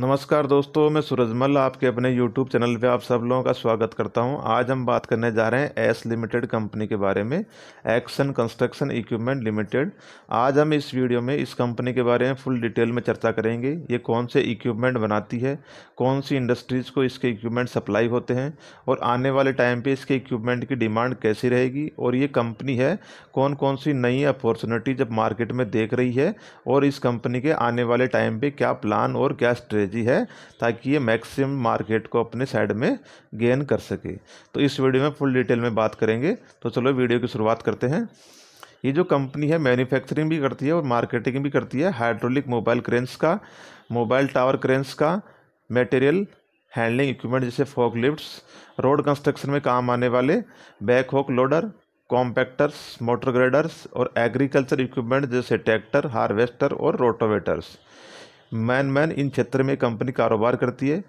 नमस्कार दोस्तों मैं सूरजमल आपके अपने यूट्यूब चैनल पे आप सब लोगों का स्वागत करता हूं आज हम बात करने जा रहे हैं एस लिमिटेड कंपनी के बारे में एक्शन कंस्ट्रक्शन इक्विपमेंट लिमिटेड आज हम इस वीडियो में इस कंपनी के बारे में फुल डिटेल में चर्चा करेंगे ये कौन से इक्विपमेंट बनाती है कौन सी इंडस्ट्रीज़ को इसके इक्विपमेंट सप्लाई होते हैं और आने वाले टाइम पर इसके इक्विपमेंट की डिमांड कैसी रहेगी और ये कंपनी है कौन कौन सी नई अपॉर्चुनिटी जब मार्केट में देख रही है और इस कंपनी के आने वाले टाइम पर क्या प्लान और क्या स्ट्रेट स्ट्रेटेजी है ताकि ये मैक्सिमम मार्केट को अपने साइड में गेन कर सके तो इस वीडियो में फुल डिटेल में बात करेंगे तो चलो वीडियो की शुरुआत करते हैं ये जो कंपनी है मैन्युफैक्चरिंग भी करती है और मार्केटिंग भी करती है हाइड्रोलिक मोबाइल क्रेंस का मोबाइल टावर क्रेन्स का मटेरियल हैंडलिंग इक्विपमेंट जैसे लिफ्ट रोड कंस्ट्रक्शन में काम आने वाले hoe loader compactors motor graders और एग्रीकल्चर इक्विपमेंट जैसे ट्रैक्टर हार्वेस्टर और रोटोवेटर्स मैन मैन इन क्षेत्र में कंपनी कारोबार करती है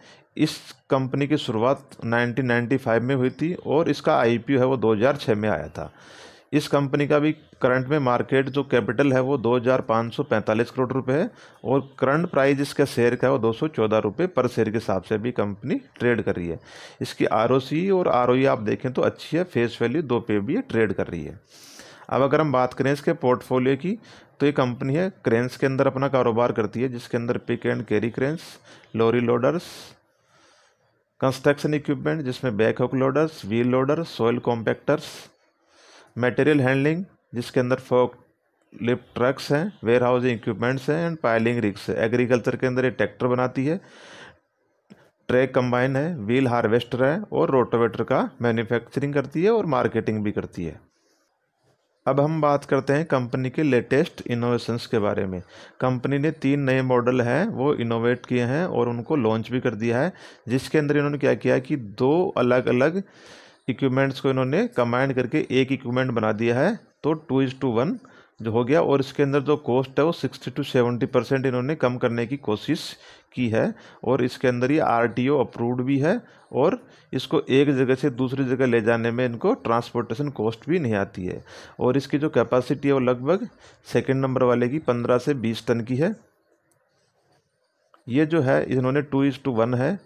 इस कंपनी की शुरुआत 1995 में हुई थी और इसका आईपीओ है वो 2006 में आया था इस कंपनी का भी करंट में मार्केट जो कैपिटल है वो 2545 करोड़ रुपए है और करंट प्राइस इसका शेयर का है वो दो सौ पर शेयर के हिसाब से भी कंपनी ट्रेड कर रही है इसकी आर और आर आप देखें तो अच्छी है फेस वैल्यू दो पे भी ट्रेड कर रही है अब अगर हम बात करें इसके पोर्टफोलियो की तो ये कंपनी है क्रेन्स के अंदर अपना कारोबार करती है जिसके अंदर pick and carry cranes lorry loaders construction equipment जिसमें backhoe loaders wheel loader soil compactors material handling जिसके अंदर फोक लिफ्ट ट्रक्स हैं वेयर हाउसिंग इक्विपमेंट्स हैं एंड पाइलिंग रिक्स है एग्रीकल्चर के अंदर ये ट्रैक्टर बनाती है ट्रैक कंबाइन है व्हील हार्वेस्टर है और रोटोवेटर का मैन्युफैक्चरिंग करती है और मार्केटिंग भी करती है अब हम बात करते हैं कंपनी के लेटेस्ट इनोवेशंस के बारे में कंपनी ने तीन नए मॉडल हैं वो इनोवेट किए हैं और उनको लॉन्च भी कर दिया है जिसके अंदर इन्होंने क्या किया कि दो अलग अलग इक्विपमेंट्स को इन्होंने कंबाइंड करके एक इक्विपमेंट बना दिया है तो टू इज़ टू वन जो हो गया और इसके अंदर जो कॉस्ट है वो सिक्सटी टू सेवेंटी परसेंट इन्होंने कम करने की कोशिश की है और इसके अंदर ये आरटीओ अप्रूव्ड भी है और इसको एक जगह से दूसरी जगह ले जाने में इनको ट्रांसपोर्टेशन कॉस्ट भी नहीं आती है और इसकी जो कैपेसिटी है वो लगभग सेकेंड नंबर वाले की पंद्रह से बीस टन की है ये जो है इन्होंने टू इज़ टू वन है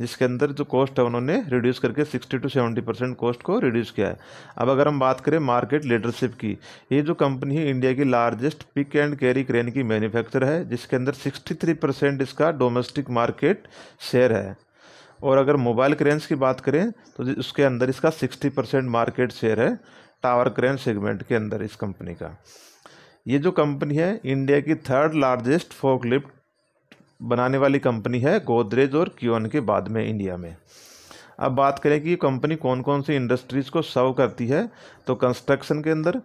जिसके अंदर जो कॉस्ट है उन्होंने रिड्यूस करके 60 टू 70 परसेंट कॉस्ट को रिड्यूस किया है अब अगर हम बात करें मार्केट लीडरशिप की ये जो कंपनी है इंडिया की largest pick and carry crane की मैन्युफैक्चर है जिसके अंदर 63 परसेंट इसका डोमेस्टिक मार्केट शेयर है और अगर मोबाइल क्रेन्स की बात करें तो उसके अंदर इसका सिक्सटी परसेंट मार्केट शेयर है टावर क्रेन सेगमेंट के अंदर इस कंपनी का ये जो कंपनी है इंडिया की थर्ड लार्जेस्ट फोकलिफ्ट बनाने वाली कंपनी है गोदरेज और क्योन के बाद में इंडिया में अब बात करें कि ये कंपनी कौन कौन सी इंडस्ट्रीज़ को सर्व करती है तो कंस्ट्रक्शन के अंदर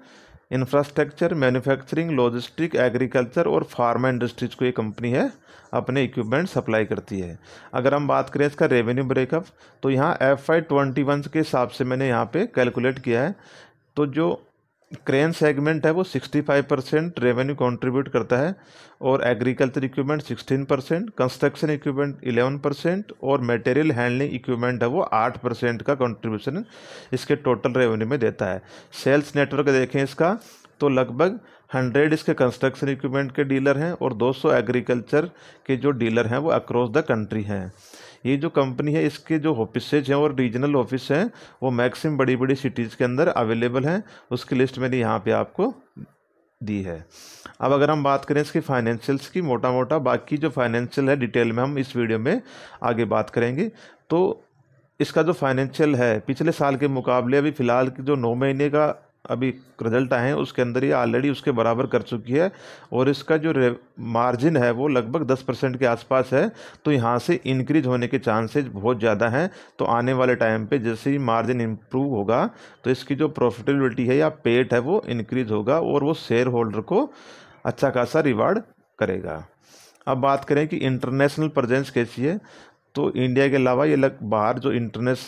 इंफ्रास्ट्रक्चर मैन्युफैक्चरिंग लॉजिस्टिक एग्रीकल्चर और फार्मा इंडस्ट्रीज़ को ये कंपनी है अपने इक्विपमेंट सप्लाई करती है अगर हम बात करें इसका रेवेन्यू ब्रेकअप तो यहाँ एफ आई ट्वेंटी वन के हिसाब से मैंने यहाँ पर कैलकुलेट किया है तो जो क्रेन सेगमेंट है वो 65 परसेंट रेवेन्यू कंट्रीब्यूट करता है और agriculture equipment 16 percent construction equipment 11 percent और मटेरियल हैंडलिंग इक्विपमेंट है वो 8 परसेंट का कंट्रीब्यूशन इसके टोटल रेवेन्यू में देता है सेल्स नेटवर्क देखें इसका तो लगभग हंड्रेड इसके कंस्ट्रक्शन इक्विपमेंट के डीलर हैं और 200 एग्रीकल्चर के जो डीलर हैं वो अक्रॉस द कंट्री हैं ये जो कंपनी है इसके जो ऑफिसेज हैं और रीजनल ऑफिस हैं वो मैक्सिमम बड़ी बड़ी सिटीज़ के अंदर अवेलेबल हैं उसकी लिस्ट मैंने यहाँ पे आपको दी है अब अगर हम बात करें इसकी फाइनेंशियल्स की मोटा मोटा बाकी जो फाइनेंशियल है डिटेल में हम इस वीडियो में आगे बात करेंगे तो इसका जो फाइनेंशियल है पिछले साल के मुकाबले अभी फ़िलहाल जो नौ महीने का अभी रिजल्ट आए हैं उसके अंदर ये ऑलरेडी उसके बराबर कर चुकी है और इसका जो मार्जिन है वो लगभग दस परसेंट के आसपास है तो यहाँ से इंक्रीज होने के चांसेज बहुत ज़्यादा हैं तो आने वाले टाइम पे जैसे ही मार्जिन इम्प्रूव होगा तो इसकी जो प्रॉफिटेबिलिटी है या पेट है वो इंक्रीज होगा और वो शेयर होल्डर को अच्छा खासा रिवार्ड करेगा अब बात करें कि इंटरनेशनल प्रजेंस कैसी है तो इंडिया के अलावा ये लग बाहर जो इंटरनेस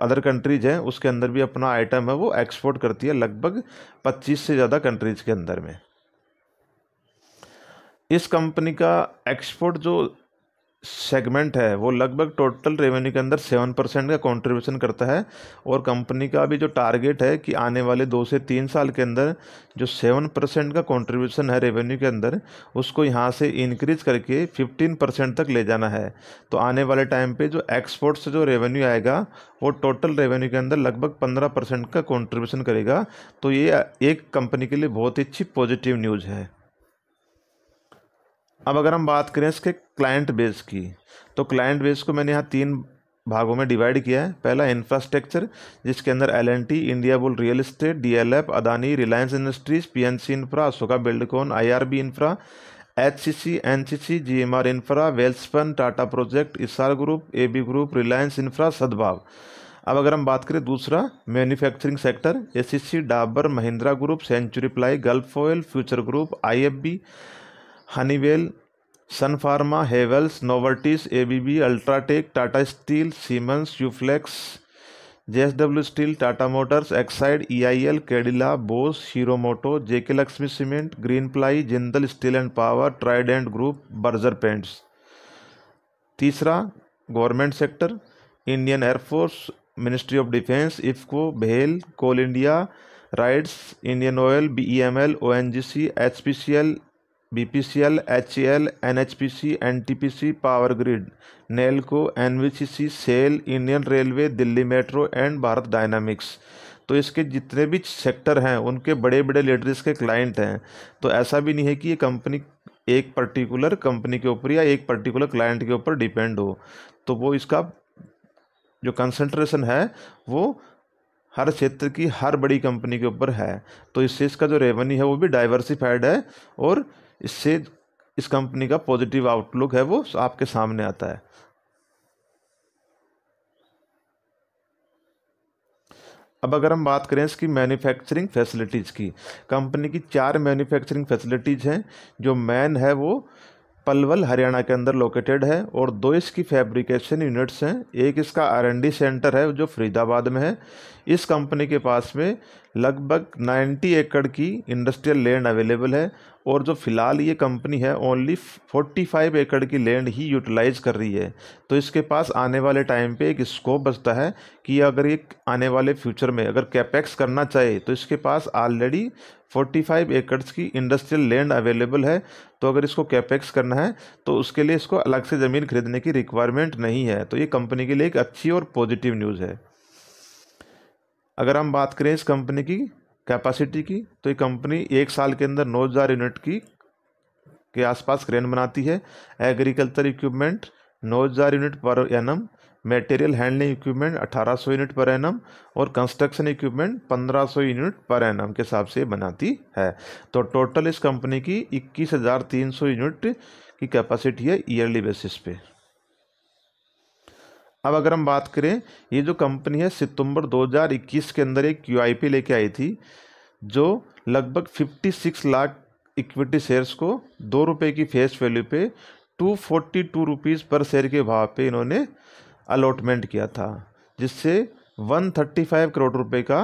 अदर कंट्रीज हैं उसके अंदर भी अपना आइटम है वो एक्सपोर्ट करती है लगभग 25 से ज़्यादा कंट्रीज के अंदर में इस कंपनी का एक्सपोर्ट जो सेगमेंट है वो लगभग टोटल रेवेन्यू के अंदर सेवन परसेंट का कंट्रीब्यूशन करता है और कंपनी का भी जो टारगेट है कि आने वाले दो से तीन साल के अंदर जो सेवन परसेंट का कंट्रीब्यूशन है रेवेन्यू के अंदर उसको यहाँ से इंक्रीज करके फिफ्टीन परसेंट तक ले जाना है तो आने वाले टाइम पे जो एक्सपोर्ट से जो रेवेन्यू आएगा वो टोटल रेवेन्यू के अंदर लगभग पंद्रह परसेंट का कॉन्ट्रीब्यूशन करेगा तो ये एक कंपनी के लिए बहुत ही अच्छी पॉजिटिव न्यूज़ है अब अगर हम बात करें इसके क्लाइंट बेस की तो क्लाइंट बेस को मैंने यहाँ तीन भागों में डिवाइड किया है पहला इंफ्रास्ट्रक्चर जिसके अंदर L N T India Bull Real Estate D L F Adani Reliance Industries P N C Infra Ashoka Buildcon I R B Infra H C C N C C G M R Infra Welspun Tata Project Essar Group A B Group Reliance Infra Sadbhav अब अगर हम बात करें दूसरा manufacturing sector A C C Dabur Mahindra Group Century Ply Gulf Oil Future Group I F B Honeywell Sun Pharma Havells Novartis ABB UltraTech Tata Steel Siemens Uflex JSW Steel Tata Motors Exide EIL Cadila Bosch Hero Moto JK Lakshmi Cement Green Ply Jindal Steel and Power Trident Group Berger Paints तीसरा government sector Indian air force ministry of defence IFFCO भेल Coal India RITES Indian Oil B E M L O N G C H P C L BPCL HL NHPC NTPC Power Grid Nelco NVCC cell Indian Railway Delhi Metro and Bharat Dynamics तो इसके जितने भी sector हैं उनके बड़े बड़े leaders के client हैं तो ऐसा भी नहीं है कि ये कंपनी एक पर्टिकुलर कंपनी के ऊपर या एक पर्टिकुलर क्लाइंट के ऊपर डिपेंड हो तो वो इसका जो कंसंट्रेशन है वो हर क्षेत्र की हर बड़ी कंपनी के ऊपर है तो इससे इसका जो रेवेन्यू है वो भी डाइवर्सिफाइड है और इससे इस कंपनी का पॉजिटिव आउटलुक है वो आपके सामने आता है अब अगर हम बात करें इसकी मैन्युफैक्चरिंग फैसिलिटीज़ की कंपनी की चार मैन्युफैक्चरिंग फैसिलिटीज़ हैं जो मैन है वो पलवल हरियाणा के अंदर लोकेटेड है और दो इसकी फैब्रिकेशन यूनिट्स हैं एक इसका आर सेंटर है जो फरीदाबाद में है इस कंपनी के पास में लगभग 90 एकड़ की इंडस्ट्रियल लैंड अवेलेबल है और जो फ़िलहाल ये कंपनी है ओनली 45 एकड़ की लैंड ही यूटिलाइज कर रही है तो इसके पास आने वाले टाइम पे एक स्कोप बचता है कि अगर ये आने वाले फ्यूचर में अगर कैपेक्स करना चाहे तो इसके पास ऑलरेडी 45 एकड़स की इंडस्ट्रियल लैंड अवेलेबल है तो अगर इसको कैपेक्स करना है तो उसके लिए इसको अलग से ज़मीन खरीदने की रिक्वायरमेंट नहीं है तो ये कंपनी के लिए एक अच्छी और पॉजिटिव न्यूज़ है अगर हम बात करें इस कंपनी की कैपेसिटी की तो ये कंपनी एक साल के अंदर नौ हज़ार यूनिट की के आसपास क्रेन बनाती है एग्रीकल्चर इक्विपमेंट नौ हज़ार unit per annum material handling equipment 1800 unit per annum और construction equipment 1500 unit per annum के हिसाब से बनाती है तो टोटल इस कंपनी की 21,300 यूनिट की कैपेसिटी है ईयरली बेसिस पे अब अगर हम बात करें ये जो कंपनी है सितंबर 2021 के अंदर एक क्यू लेके आई थी जो लगभग 56 लाख इक्विटी शेयर्स को दो रुपये की फेस वैल्यू पे two forty two rupees per share के भाव पे इन्होंने अलॉटमेंट किया था जिससे वन थर्टी फाइव करोड़ रुपए का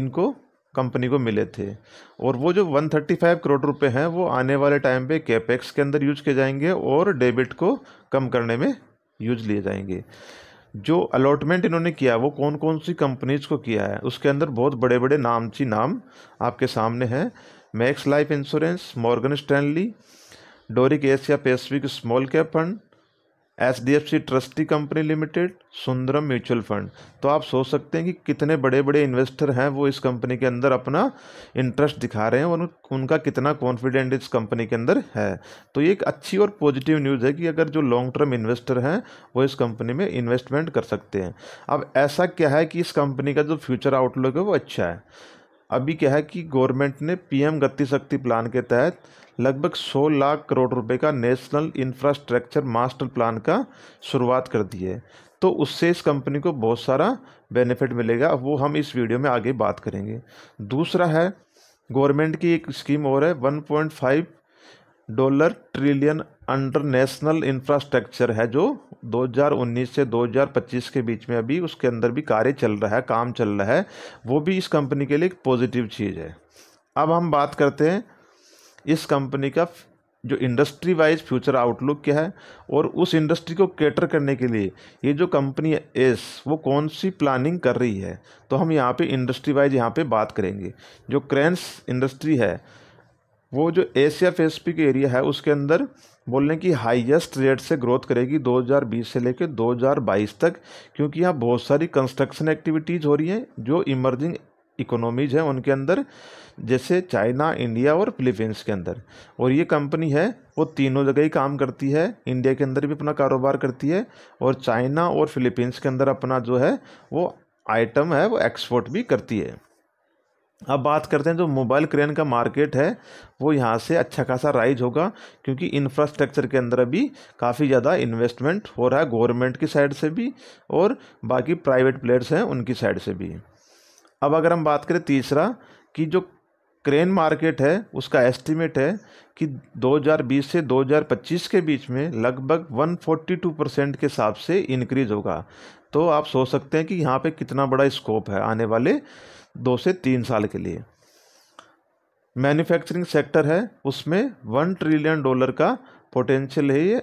इनको कंपनी को मिले थे और वो जो 135 करोड़ रुपए हैं वो आने वाले टाइम पे कैपेक्स के अंदर यूज किए जाएंगे और डेबिट को कम करने में यूज लिए जाएंगे जो अलॉटमेंट इन्होंने किया वो कौन कौन सी कंपनीज को किया है उसके अंदर बहुत बड़े बड़े नामची नाम आपके सामने हैं Max Life Insurance Morgan Stanley Doric Asia Pacific small cap fund H D F C trustee company limited Sundaram mutual fund तो आप सोच सकते हैं कि कितने बड़े बड़े इन्वेस्टर हैं वो इस कंपनी के अंदर अपना इंटरेस्ट दिखा रहे हैं और उनका कितना कॉन्फिडेंट इस कंपनी के अंदर है तो ये एक अच्छी और पॉजिटिव न्यूज़ है कि अगर जो लॉन्ग टर्म इन्वेस्टर हैं वो इस कंपनी में इन्वेस्टमेंट कर सकते हैं अब ऐसा क्या है कि इस कंपनी का जो फ्यूचर आउटलुक है वो अच्छा है अभी क्या है कि गवर्नमेंट ने पीएम गति शक्ति प्लान के तहत लगभग 100 लाख करोड़ रुपए का नेशनल इंफ्रास्ट्रक्चर मास्टर प्लान का शुरुआत कर दी है तो उससे इस कंपनी को बहुत सारा बेनिफिट मिलेगा वो हम इस वीडियो में आगे बात करेंगे दूसरा है गवर्नमेंट की एक स्कीम और है 1.5 dollar trillion under national infrastructure है जो 2019 से 2025 के बीच में अभी उसके अंदर भी कार्य चल रहा है काम चल रहा है वो भी इस कंपनी के लिए एक पॉजिटिव चीज़ है अब हम बात करते हैं इस कंपनी का जो इंडस्ट्री वाइज फ्यूचर आउटलुक क्या है और उस इंडस्ट्री को कैटर करने के लिए ये जो कंपनी एस वो कौन सी प्लानिंग कर रही है तो हम यहाँ पे इंडस्ट्री वाइज यहाँ पे बात करेंगे जो क्रेंस इंडस्ट्री है वो जो एशिया पेसिफिक एरिया है उसके अंदर बोल रहे हैं कि हाईएस्ट रेट से ग्रोथ करेगी 2020 से लेकर 2022 तक क्योंकि यहाँ बहुत सारी कंस्ट्रक्शन एक्टिविटीज़ हो रही हैं जो इमर्जिंग इकोनॉमीज हैं उनके अंदर जैसे चाइना इंडिया और फिलीपींस के अंदर और ये कंपनी है वो तीनों जगह ही काम करती है इंडिया के अंदर भी अपना कारोबार करती है और चाइना और फिलीपींस के अंदर अपना जो है वो आइटम है वो एक्सपोर्ट भी करती है अब बात करते हैं जो मोबाइल क्रेन का मार्केट है वो यहाँ से अच्छा खासा राइज होगा क्योंकि इंफ्रास्ट्रक्चर के अंदर भी काफ़ी ज़्यादा इन्वेस्टमेंट हो रहा है गवर्नमेंट की साइड से भी और बाकी प्राइवेट प्लेयर्स हैं उनकी साइड से भी अब अगर हम बात करें तीसरा कि जो क्रेन मार्केट है उसका एस्टिमेट है कि 2020 से 2025 के बीच में लगभग 142 परसेंट के हिसाब से इंक्रीज़ होगा तो आप सोच सकते हैं कि यहाँ पे कितना बड़ा स्कोप है आने वाले दो से तीन साल के लिए मैन्युफैक्चरिंग सेक्टर है उसमें वन ट्रिलियन डॉलर का पोटेंशियल है ये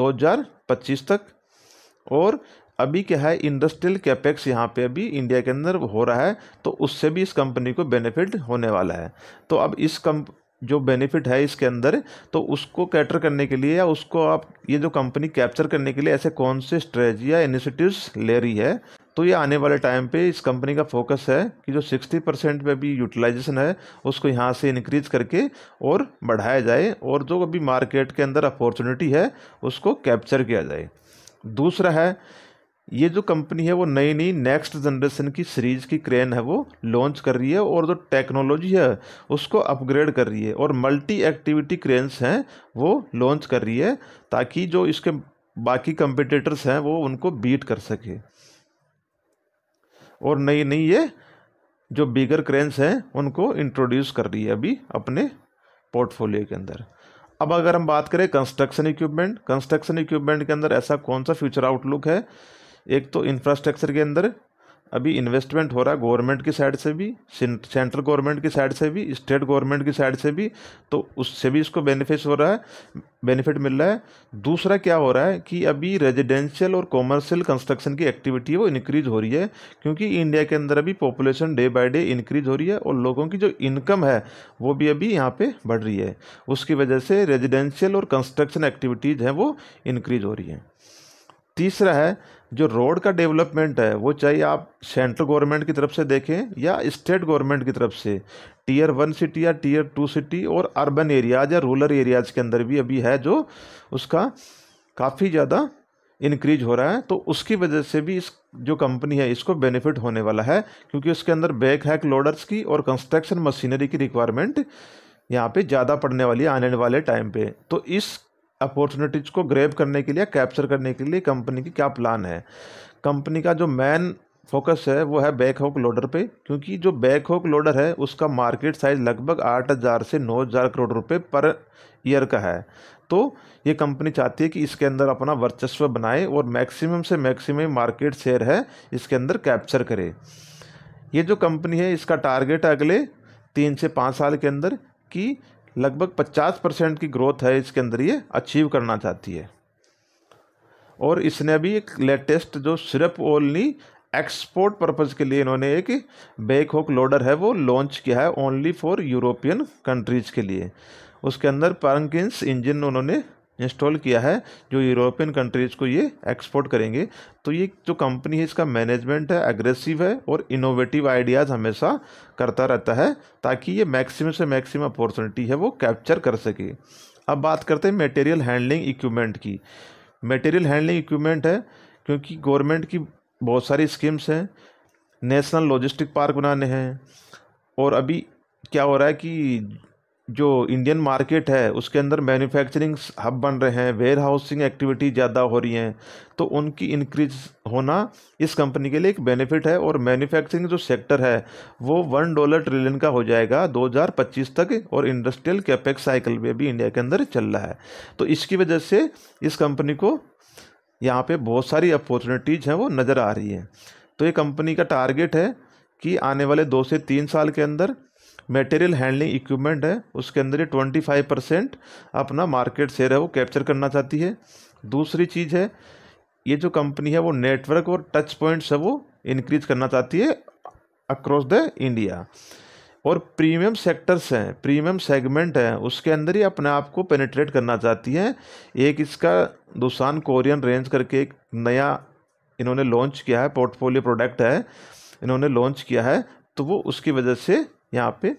2025 तक और अभी क्या है इंडस्ट्रियल कैपेक्स यहाँ पे अभी इंडिया के अंदर हो रहा है तो उससे भी इस कंपनी को बेनिफिट होने वाला है तो अब इस कम जो बेनिफिट है इसके अंदर तो उसको कैटर करने के लिए या उसको आप ये जो कंपनी कैप्चर करने के लिए ऐसे कौन से स्ट्रेटजी या इनिशिएटिव्स ले रही है तो ये आने वाले टाइम पे इस कंपनी का फोकस है कि जो सिक्सटी परसेंट में भी यूटिलाइजेशन है उसको यहाँ से इनक्रीज करके और बढ़ाया जाए और जो अभी मार्केट के अंदर अपॉर्चुनिटी है उसको कैप्चर किया जाए दूसरा है ये जो कंपनी है वो नई नई नेक्स्ट जनरेशन की सीरीज़ की क्रेन है वो लॉन्च कर रही है और जो टेक्नोलॉजी है उसको अपग्रेड कर रही है और मल्टी एक्टिविटी क्रेन्स हैं वो लॉन्च कर रही है ताकि जो इसके बाकी कंपिटिटर्स हैं वो उनको बीट कर सके और नई नई ये जो बिगर क्रेन्स हैं उनको इंट्रोड्यूस कर रही है अभी अपने पोर्टफोलियो के अंदर अब अगर हम बात करें कंस्ट्रक्शन इक्विपमेंट कंस्ट्रक्शन इक्विपमेंट के अंदर ऐसा कौन सा फ्यूचर आउटलुक है एक तो इंफ्रास्ट्रक्चर के अंदर अभी इन्वेस्टमेंट हो रहा है गवर्नमेंट की साइड से भी सेंट्रल गवर्नमेंट की साइड से भी स्टेट गवर्नमेंट की साइड से भी तो उससे भी इसको बेनिफिट हो रहा है बेनिफिट मिल रहा है दूसरा क्या हो रहा है कि अभी रेजिडेंशियल और कॉमर्शियल कंस्ट्रक्शन की एक्टिविटी है वो इंक्रीज हो रही है क्योंकि इंडिया के अंदर अभी population day by day increase हो रही है और लोगों की जो इनकम है वो भी अभी यहाँ पर बढ़ रही है उसकी वजह से रेजिडेंशियल और कंस्ट्रक्शन एक्टिविटीज़ हैं वो इंक्रीज हो रही हैं तीसरा है जो रोड का डेवलपमेंट है वो चाहे आप सेंट्रल गवर्नमेंट की तरफ से देखें या स्टेट गवर्नमेंट की तरफ से टीयर वन सिटी या टीयर टू सिटी और अर्बन एरियाज या रूरल एरियाज के अंदर भी अभी है जो उसका काफ़ी ज़्यादा इंक्रीज हो रहा है तो उसकी वजह से भी इस जो कंपनी है इसको बेनिफिट होने वाला है क्योंकि उसके अंदर बैक हैक लोडर्स की और कंस्ट्रक्शन मशीनरी की रिक्वायरमेंट यहाँ पे ज़्यादा पड़ने वाली है आने वाले टाइम पे तो इस अपॉर्चुनिटीज़ को ग्रेब करने के लिए कैप्चर करने के लिए कंपनी की क्या प्लान है कंपनी का जो मेन फोकस है वो है बैक हॉक लोडर पे क्योंकि जो बैक हॉक लोडर है उसका मार्केट साइज़ लगभग आठ हज़ार से नौ हज़ार करोड़ रुपए पर ईयर का है तो ये कंपनी चाहती है कि इसके अंदर अपना वर्चस्व बनाए और मैक्सिमम से मैक्सिमम मार्केट शेयर है इसके अंदर कैप्चर करे ये जो कंपनी है इसका टारगेट है अगले तीन से पाँच साल के अंदर कि लगभग 50 परसेंट की ग्रोथ है इसके अंदर ये अचीव करना चाहती है और इसने अभी एक लेटेस्ट जो सिर्फ ओनली एक्सपोर्ट पर्पज़ के लिए इन्होंने एक बेक होक लोडर है वो लॉन्च किया है ओनली फॉर यूरोपियन कंट्रीज़ के लिए उसके अंदर पारंकिस इंजन उन्होंने इंस्टॉल किया है जो यूरोपियन कंट्रीज़ को ये एक्सपोर्ट करेंगे तो ये जो कंपनी है इसका मैनेजमेंट है एग्रेसिव है और इनोवेटिव आइडियाज़ हमेशा करता रहता है ताकि ये मैक्सिमम से मैक्सिमम अपॉर्चुनिटी है वो कैप्चर कर सके अब बात करते हैं मटेरियल हैंडलिंग इक्विपमेंट की मटेरियल हैंडलिंग इक्विपमेंट है क्योंकि गवर्नमेंट की बहुत सारी स्कीम्स हैं नेशनल लॉजिस्टिक पार्क बनाने हैं और अभी क्या हो रहा है कि जो इंडियन मार्केट है उसके अंदर मैन्युफैक्चरिंग हब बन रहे हैं वेयर हाउसिंग एक्टिविटी ज़्यादा हो रही हैं तो उनकी इंक्रीज होना इस कंपनी के लिए एक बेनिफिट है और मैन्युफैक्चरिंग जो सेक्टर है वो वन डॉलर ट्रिलियन का हो जाएगा 2025 तक और इंडस्ट्रियल कैपेक्स साइकिल में भी इंडिया के अंदर चल रहा है तो इसकी वजह से इस कंपनी को यहाँ पर बहुत सारी अपॉर्चुनिटीज़ हैं वो नज़र आ रही हैं तो ये कंपनी का टारगेट है कि आने वाले दो से तीन साल के अंदर मटेरियल हैंडलिंग इक्विपमेंट है उसके अंदर ये ट्वेंटी फाइव परसेंट अपना मार्केट शेयर है वो कैप्चर करना चाहती है दूसरी चीज़ है ये जो कंपनी है वो नेटवर्क और टच पॉइंट्स है वो इनक्रीज करना चाहती है अक्रॉस द इंडिया और प्रीमियम सेक्टर्स हैं प्रीमियम सेगमेंट हैं उसके अंदर ही अपने आप को पेनिट्रेट करना चाहती है एक इसका दुसान कोरियन रेंज करके एक नया इन्होंने लॉन्च किया है पोर्टफोलियो प्रोडक्ट है इन्होंने लॉन्च किया है तो वो उसकी वजह से यहाँ पे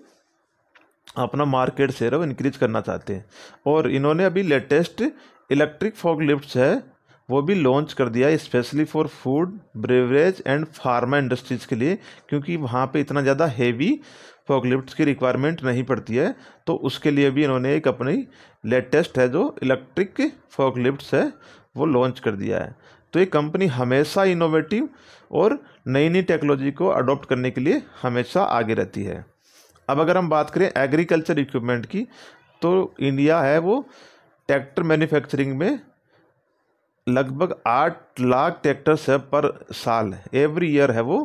अपना मार्केट शेयर वो इंक्रीज करना चाहते हैं और इन्होंने अभी लेटेस्ट इलेक्ट्रिक फॉग लिफ्ट्स है वो भी लॉन्च कर दिया specially for food beverage and pharma industries के लिए क्योंकि वहाँ पे इतना ज़्यादा हेवी लिफ्ट की रिक्वायरमेंट नहीं पड़ती है तो उसके लिए भी इन्होंने एक अपनी लेटेस्ट है जो इलेक्ट्रिक लिफ्ट है वो लॉन्च कर दिया है तो ये कंपनी हमेशा इनोवेटिव और नई नई टेक्नोलॉजी को अडॉप्ट करने के लिए हमेशा आगे रहती है अब अगर हम बात करें एग्रीकल्चर इक्विपमेंट की तो इंडिया है वो ट्रैक्टर मैन्युफैक्चरिंग में लगभग आठ लाख ट्रैक्टर से पर साल एवरी ईयर है वो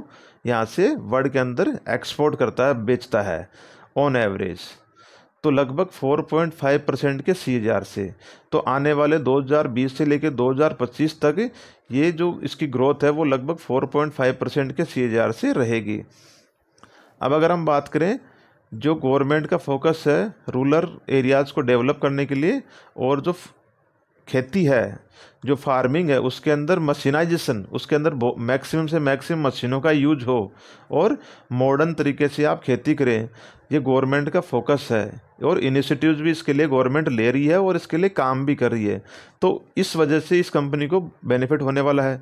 यहाँ से वर्ल्ड के अंदर एक्सपोर्ट करता है बेचता है ऑन एवरेज तो लगभग 4.5 परसेंट के सी से तो आने वाले 2020 से लेकर 2025 तक ये जो इसकी ग्रोथ है वो लगभग 4.5 परसेंट के सी से रहेगी अब अगर हम बात करें जो गवर्नमेंट का फोकस है रूरल एरियाज़ को डेवलप करने के लिए और जो खेती है जो फार्मिंग है उसके अंदर मशीनाइजेशन उसके अंदर मैक्सिमम से मैक्सिमम मशीनों का यूज हो और मॉडर्न तरीके से आप खेती करें ये गवर्नमेंट का फोकस है और इनिशिएटिव्स भी इसके लिए गवर्नमेंट ले रही है और इसके लिए काम भी कर रही है तो इस वजह से इस कंपनी को बेनिफिट होने वाला है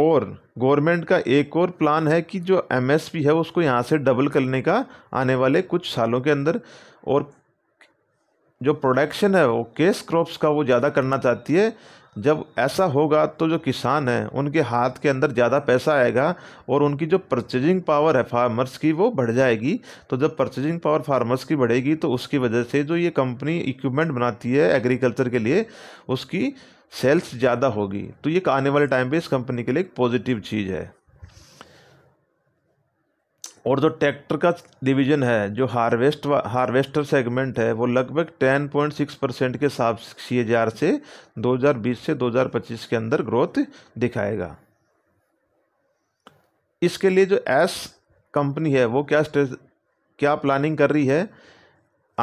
और गवर्नमेंट का एक और प्लान है कि जो एमएसपी है उसको यहाँ से डबल करने का आने वाले कुछ सालों के अंदर और जो प्रोडक्शन है वो केस क्रॉप्स का वो ज़्यादा करना चाहती है जब ऐसा होगा तो जो किसान हैं उनके हाथ के अंदर ज़्यादा पैसा आएगा और उनकी जो परचेजिंग पावर है फार्मर्स की वो बढ़ जाएगी तो जब परचेजिंग पावर फार्मर्स की बढ़ेगी तो उसकी वजह से जो ये कंपनी इक्विपमेंट बनाती है एग्रीकल्चर के लिए उसकी सेल्स ज़्यादा होगी तो ये आने वाले टाइम पे इस कंपनी के लिए एक पॉजिटिव चीज़ है और जो ट्रैक्टर का डिवीज़न है जो हार्वेस्ट हार्वेस्टर सेगमेंट है वो लगभग टेन पॉइंट सिक्स परसेंट के हिसाब सी हजार से दो हज़ार बीस से दो हज़ार पच्चीस के अंदर ग्रोथ दिखाएगा इसके लिए जो एस कंपनी है वो क्या क्या प्लानिंग कर रही है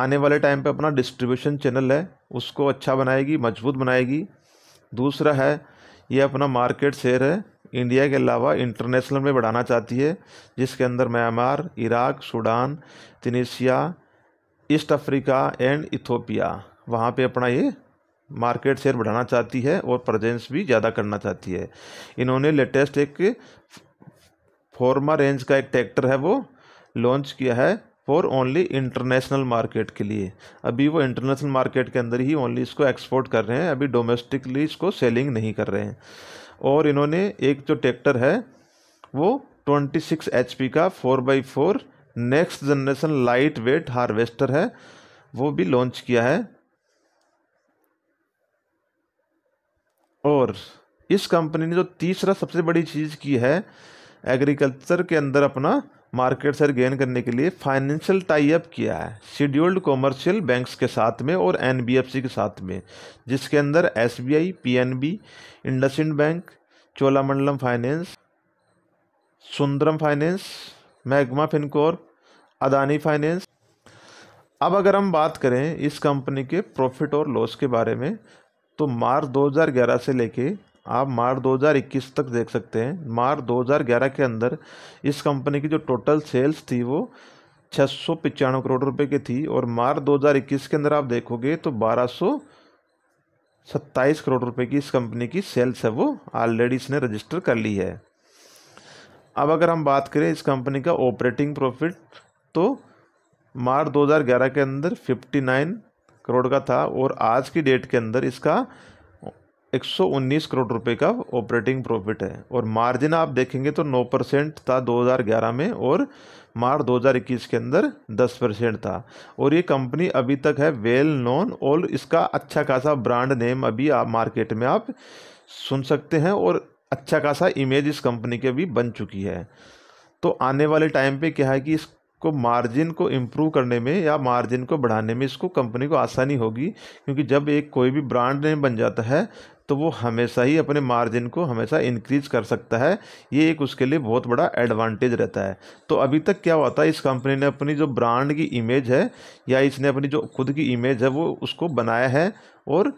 आने वाले टाइम पे अपना डिस्ट्रीब्यूशन चैनल है उसको अच्छा बनाएगी मजबूत बनाएगी दूसरा है ये अपना मार्केट शेयर है इंडिया के अलावा इंटरनेशनल में बढ़ाना चाहती है जिसके अंदर Myanmar Iraq Sudan Tunisia East Africa and Ethiopia वहाँ पे अपना ये मार्केट शेयर बढ़ाना चाहती है और प्रजेंस भी ज़्यादा करना चाहती है इन्होंने लेटेस्ट एक फॉर्मा रेंज का एक ट्रैक्टर है वो लॉन्च किया है फॉर ओनली इंटरनेशनल मार्केट के लिए अभी वो इंटरनेशनल मार्केट के अंदर ही ओनली इसको एक्सपोर्ट कर रहे हैं अभी डोमेस्टिकली इसको सेलिंग नहीं कर रहे हैं और इन्होंने एक जो ट्रैक्टर है वो ट्वेंटी सिक्स एच पी का four by four next generation light weight harvester है वो भी लॉन्च किया है और इस कंपनी ने जो तीसरा सबसे बड़ी चीज़ की है एग्रीकल्चर के अंदर अपना मार्केट शेयर गेन करने के लिए फाइनेंशियल टाई अप किया है शेड्यूल्ड कॉमर्शियल बैंक्स के साथ में और एनबीएफसी के साथ में जिसके अंदर SBI, PNB, IndusInd bank Cholamandalam finance Sundaram finance Magma Fincorp Adani finance अब अगर हम बात करें इस कंपनी के प्रॉफिट और लॉस के बारे में तो मार्च 2011 से लेके आप मार्च 2021 तक देख सकते हैं मार्च 2011 के अंदर इस कंपनी की जो टोटल सेल्स थी वो छः सौ पचानवे करोड़ रुपए की थी और मार्च 2021 के अंदर आप देखोगे तो बारह सौ सत्ताईस करोड़ रुपए की इस कंपनी की सेल्स है वो ऑलरेडी इसने रजिस्टर कर ली है अब अगर हम बात करें इस कंपनी का ऑपरेटिंग प्रॉफिट तो मार्च 2011 के अंदर 59 करोड़ का था और आज की डेट के अंदर इसका 119 करोड़ रुपए का ऑपरेटिंग प्रॉफिट है और मार्जिन आप देखेंगे तो 9 परसेंट था 2011 में और मार्च 2021 के अंदर 10 परसेंट था और ये कंपनी अभी तक है वेल नोन और इसका अच्छा खासा ब्रांड नेम अभी आप मार्केट में आप सुन सकते हैं और अच्छा खासा इमेज इस कंपनी के भी बन चुकी है तो आने वाले टाइम पर क्या है कि इस को मार्जिन को इम्प्रूव करने में या मार्जिन को बढ़ाने में इसको कंपनी को आसानी होगी क्योंकि जब एक कोई भी ब्रांड नेम बन जाता है तो वो हमेशा ही अपने मार्जिन को हमेशा इंक्रीज कर सकता है ये एक उसके लिए बहुत बड़ा एडवांटेज रहता है तो अभी तक क्या हुआ था इस कंपनी ने अपनी जो ब्रांड की इमेज है या इसने अपनी जो खुद की इमेज है वो उसको बनाया है और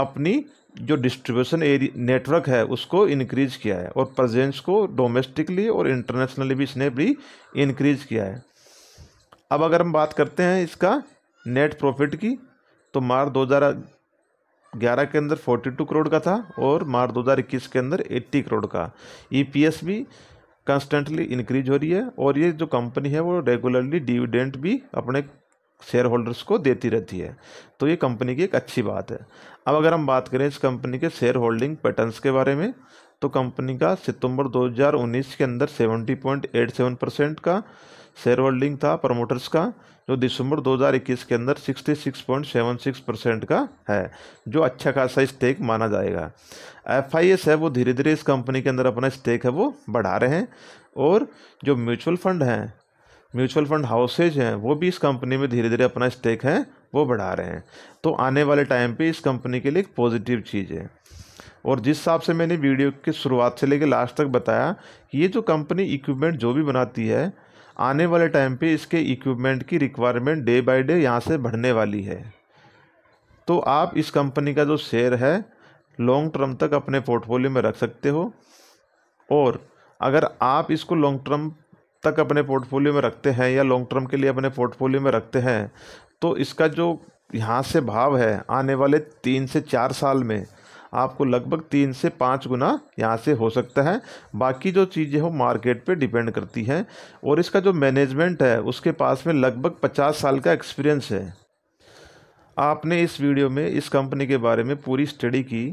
अपनी जो डिस्ट्रीब्यूशन एरिया नेटवर्क है उसको इंक्रीज किया है और प्रजेंस को डोमेस्टिकली और इंटरनेशनली भी इसने भी इंक्रीज किया है अब अगर हम बात करते हैं इसका नेट प्रॉफिट की तो मार्च दो हज़ार ग्यारह के अंदर फोर्टी टू करोड़ का था और मार्च दो हज़ार इक्कीस के अंदर एट्टी करोड़ का ई पी एस भी कंस्टेंटली इंक्रीज हो रही है और ये जो कंपनी है वो रेगुलरली डिविडेंट भी अपने शेयर होल्डर्स को देती रहती है तो ये कंपनी की एक अच्छी बात है अब अगर हम बात करें इस कंपनी के शेयर होल्डिंग पैटर्न्स के बारे में तो कंपनी का सितंबर 2019 के अंदर 70.87 परसेंट का शेयर होल्डिंग था प्रमोटर्स का जो दिसंबर 2021 के अंदर 66.76 परसेंट का है जो अच्छा खासा स्टेक माना जाएगा एफ है वो धीरे धीरे इस कंपनी के अंदर अपना स्टेक है वो बढ़ा रहे हैं और जो म्यूचुअल फंड हैं म्यूचुअल फंड हाउसेज हैं वो भी इस कंपनी में धीरे धीरे अपना स्टेक है वो बढ़ा रहे हैं तो आने वाले टाइम पर इस कंपनी के लिए एक पॉजिटिव चीज़ है और जिस हिसाब से मैंने वीडियो की शुरुआत से लेकर लास्ट तक बताया कि ये जो कंपनी इक्विपमेंट जो भी बनाती है आने वाले टाइम पे इसके इक्विपमेंट की रिक्वायरमेंट डे बाय डे यहाँ से बढ़ने वाली है तो आप इस कंपनी का जो शेयर है लॉन्ग टर्म तक अपने पोर्टफोलियो में रख सकते हो और अगर आप इसको लॉन्ग टर्म तक अपने पोर्टफोलियो में रखते हैं या लॉन्ग टर्म के लिए अपने पोर्टफोलियो में रखते हैं तो इसका जो यहाँ से भाव है आने वाले तीन से चार साल में आपको लगभग तीन से पाँच गुना यहाँ से हो सकता है बाकी जो चीज़ें हो मार्केट पे डिपेंड करती हैं और इसका जो मैनेजमेंट है उसके पास में लगभग पचास साल का एक्सपीरियंस है आपने इस वीडियो में इस कंपनी के बारे में पूरी स्टडी की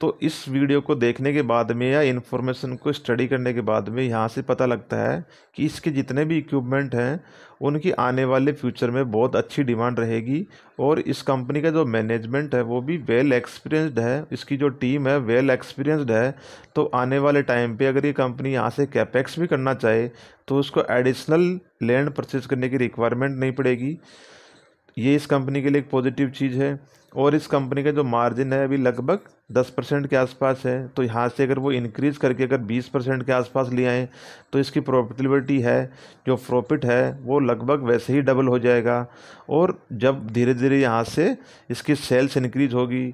तो इस वीडियो को देखने के बाद में या इन्फॉर्मेशन को स्टडी करने के बाद में यहाँ से पता लगता है कि इसके जितने भी इक्विपमेंट हैं उनकी आने वाले फ्यूचर में बहुत अच्छी डिमांड रहेगी और इस कंपनी का जो मैनेजमेंट है वो भी वेल एक्सपीरियंस्ड है इसकी जो टीम है वेल एक्सपीरियंस्ड है तो आने वाले टाइम पे अगर ये कंपनी यहाँ से कैपेक्स भी करना चाहे तो उसको एडिशनल लैंड परचेज करने की रिक्वायरमेंट नहीं पड़ेगी ये इस कंपनी के लिए एक पॉजिटिव चीज़ है और इस कंपनी का जो मार्जिन है अभी लगभग दस परसेंट के आसपास है तो यहाँ से अगर वो इंक्रीज़ करके अगर बीस परसेंट के आसपास ले आएँ तो इसकी प्रॉफिटेबिलिटी है जो प्रॉफिट है वो लगभग वैसे ही डबल हो जाएगा और जब धीरे धीरे यहाँ से इसकी सेल्स इंक्रीज होगी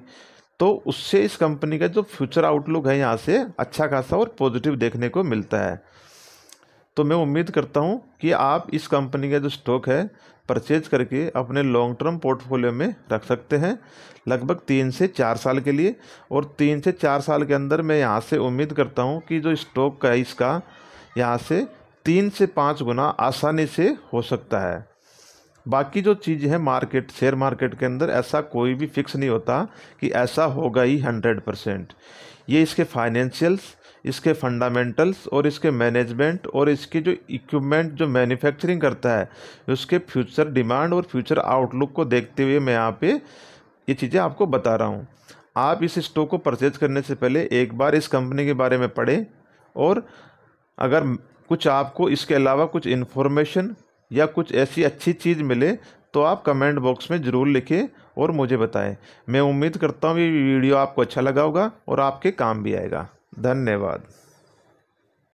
तो उससे इस कंपनी का जो फ्यूचर आउटलुक है यहाँ से अच्छा खासा और पॉजिटिव देखने को मिलता है तो मैं उम्मीद करता हूँ कि आप इस कंपनी का जो स्टॉक है परचेज करके अपने लॉन्ग टर्म पोर्टफोलियो में रख सकते हैं लगभग तीन से चार साल के लिए और तीन से चार साल के अंदर मैं यहाँ से उम्मीद करता हूँ कि जो स्टॉक का इसका यहाँ से तीन से पाँच गुना आसानी से हो सकता है बाकी जो चीज़ है मार्केट शेयर मार्केट के अंदर ऐसा कोई भी फिक्स नहीं होता कि ऐसा होगा ही हंड्रेड परसेंट ये इसके फाइनेंशियल्स इसके फंडामेंटल्स और इसके मैनेजमेंट और इसके जो इक्विपमेंट जो मैन्युफैक्चरिंग करता है उसके फ्यूचर डिमांड और फ्यूचर आउटलुक को देखते हुए मैं यहाँ पे ये चीज़ें आपको बता रहा हूँ आप इस स्टॉक को परचेज करने से पहले एक बार इस कंपनी के बारे में पढ़ें और अगर कुछ आपको इसके अलावा कुछ इन्फॉर्मेशन या कुछ ऐसी अच्छी चीज़ मिले तो आप कमेंट बॉक्स में ज़रूर लिखें और मुझे बताएं मैं उम्मीद करता हूँ ये वीडियो आपको अच्छा लगा होगा और आपके काम भी आएगा धन्यवाद